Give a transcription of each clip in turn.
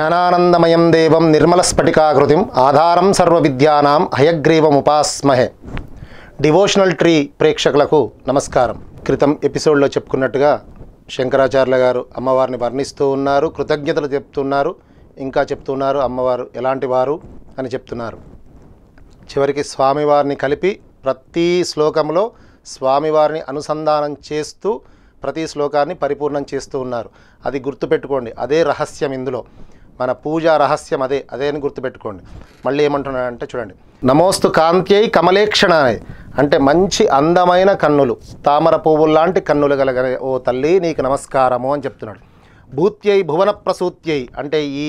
జ్ఞానానందమయం దేవం నిర్మలస్ఫటికాకృతిం ఆధారం సర్వ విద్యానాం హయగ్రీవముపాస్మహే డివోషనల్ ట్రీ ప్రేక్షకులకు నమస్కారం క్రితం ఎపిసోడ్లో చెప్పుకున్నట్టుగా శంకరాచార్యుల గారు అమ్మవారిని వర్ణిస్తూ ఉన్నారు కృతజ్ఞతలు చెప్తున్నారు ఇంకా చెప్తున్నారు అమ్మవారు ఎలాంటి వారు అని చెప్తున్నారు చివరికి స్వామివారిని కలిపి ప్రతి శ్లోకంలో స్వామివారిని అనుసంధానం చేస్తూ ప్రతి శ్లోకాన్ని పరిపూర్ణం చేస్తూ ఉన్నారు అది గుర్తుపెట్టుకోండి అదే రహస్యం ఇందులో మన పూజా రహస్యం అదే అదే అని గుర్తుపెట్టుకోండి మళ్ళీ ఏమంటున్నాడంటే చూడండి నమోస్తు కాంత్యై కమలేక్షణాయ అంటే మంచి అందమైన కన్నులు తామర పువ్వుల్లాంటి కన్నులు కలగనే ఓ తల్లి నీకు నమస్కారము అని చెప్తున్నాడు భూత్యై భువన ప్రసూత్యై అంటే ఈ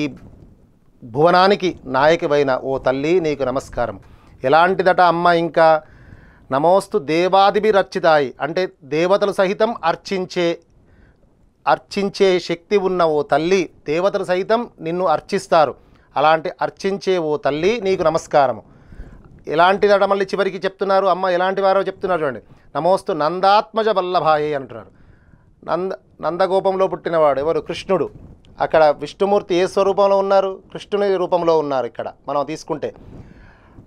భువనానికి నాయకమైన ఓ తల్లి నీకు నమస్కారం ఎలాంటిదట అమ్మ ఇంకా నమోస్తు దేవాదిభి రచితాయి అంటే దేవతలు సహితం అర్చించే అర్చించే శక్తి ఉన్న ఓ తల్లి దేవతలు సైతం నిన్ను అర్చిస్తారు అలాంటి అర్చించే ఓ తల్లి నీకు నమస్కారం ఎలాంటి మళ్ళీ చివరికి చెప్తున్నారు అమ్మ ఎలాంటి వారో చెప్తున్నారు చూడండి నమోస్తు నందాత్మజ వల్లభాయే అంటున్నారు నంద నందగోపంలో పుట్టినవాడు ఎవరు కృష్ణుడు అక్కడ విష్ణుమూర్తి ఏ స్వరూపంలో ఉన్నారు కృష్ణుని రూపంలో ఉన్నారు ఇక్కడ మనం తీసుకుంటే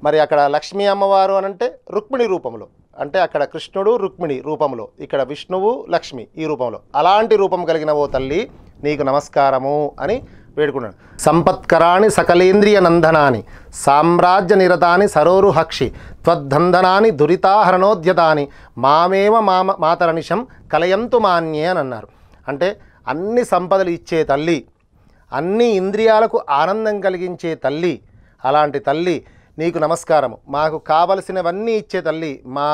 మరి అక్కడ లక్ష్మీ అమ్మవారు అనంటే రుక్మిణి రూపంలో అంటే అక్కడ కృష్ణుడు రుక్మిణి రూపంలో ఇక్కడ విష్ణువు లక్ష్మి ఈ రూపంలో అలాంటి రూపం కలిగిన ఓ తల్లి నీకు నమస్కారము అని వేడుకున్నాడు సంపత్కరాణి సకలేంద్రియ నందనాని సామ్రాజ్య నిరతాని సరోరు హక్షి త్వద్ధంధనాని దురితాహరణోద్యతాని మామేమ మామ మాతరనిషం కలయంతు మాన్యే అని అన్నారు అంటే అన్ని సంపదలు ఇచ్చే తల్లి అన్ని ఇంద్రియాలకు ఆనందం కలిగించే తల్లి అలాంటి తల్లి నీకు నమస్కారము మాకు కావలసినవన్నీ ఇచ్చే తల్లి మా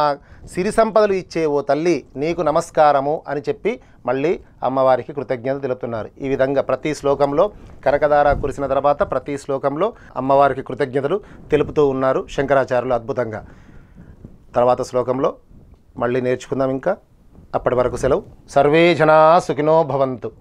సిరి సంపదలు ఇచ్చే ఓ తల్లి నీకు నమస్కారము అని చెప్పి మళ్ళీ అమ్మవారికి కృతజ్ఞత తెలుపుతున్నారు ఈ విధంగా ప్రతి శ్లోకంలో కనకదార కురిసిన తర్వాత ప్రతి శ్లోకంలో అమ్మవారికి కృతజ్ఞతలు తెలుపుతూ ఉన్నారు శంకరాచార్యులు అద్భుతంగా తర్వాత శ్లోకంలో మళ్ళీ నేర్చుకుందాం ఇంకా అప్పటి వరకు సెలవు సర్వే జనా సుఖినో భవంతు